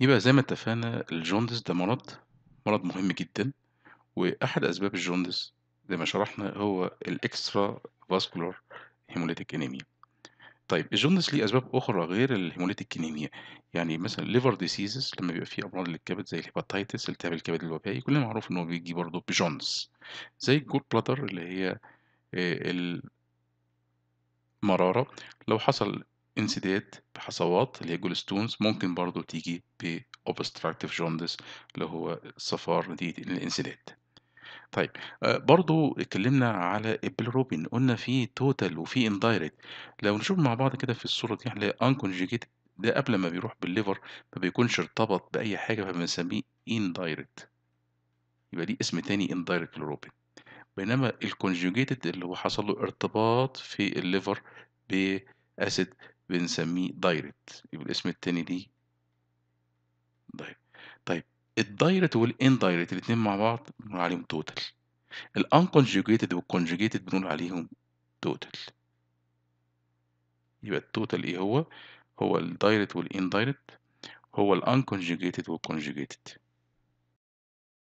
يبقى زي ما اتفقنا الجوندس ده مرض مرض مهم جدا وأحد أسباب الجوندس زي ما شرحنا هو الإكسترا فاسكولار هيموليتيك انيميا طيب الجوندس ليه أسباب أخرى غير الهيموليتيك انيميا يعني مثلا ليفر ديسيزز لما بيبقى فيه أمراض للكبد زي الهيباتيتس التهاب الكبد الوبائي كلنا معروف إن هو بيجي برضه بجوندس زي الجول بلاتر اللي هي آه، المرارة لو حصل انسداد بحصوات اللي هي جولستونز ممكن برضو تيجي بأوبستراكتيف جوندس اللي هو الصفار نتيجة الانسداد طيب آه، برضو اتكلمنا على البلروبين قلنا في توتال وفي اندايركت لو نشوف مع بعض كده في الصورة دي هنلاقي انكونجيجيت ده قبل ما بيروح بالليفر ما بيكونش ارتبط بأي حاجة فبنسميه اندايركت يبقى دي اسم تاني اندايركت بلروبين بينما الكونجوجيتد اللي هو حصل له ارتباط في الليفر باسيد بنسميه دايركت يبقى الاسم التاني دي دايركت طيب الدايركت والاندايركت الاثنين مع بعض بنقول عليهم توتال الانكونجوجيتد والكونجوجيتد بنقول عليهم توتال يبقى التوتال ايه هو هو الدايركت والاندايركت هو الانكونجوجيتد والكونجوجيتد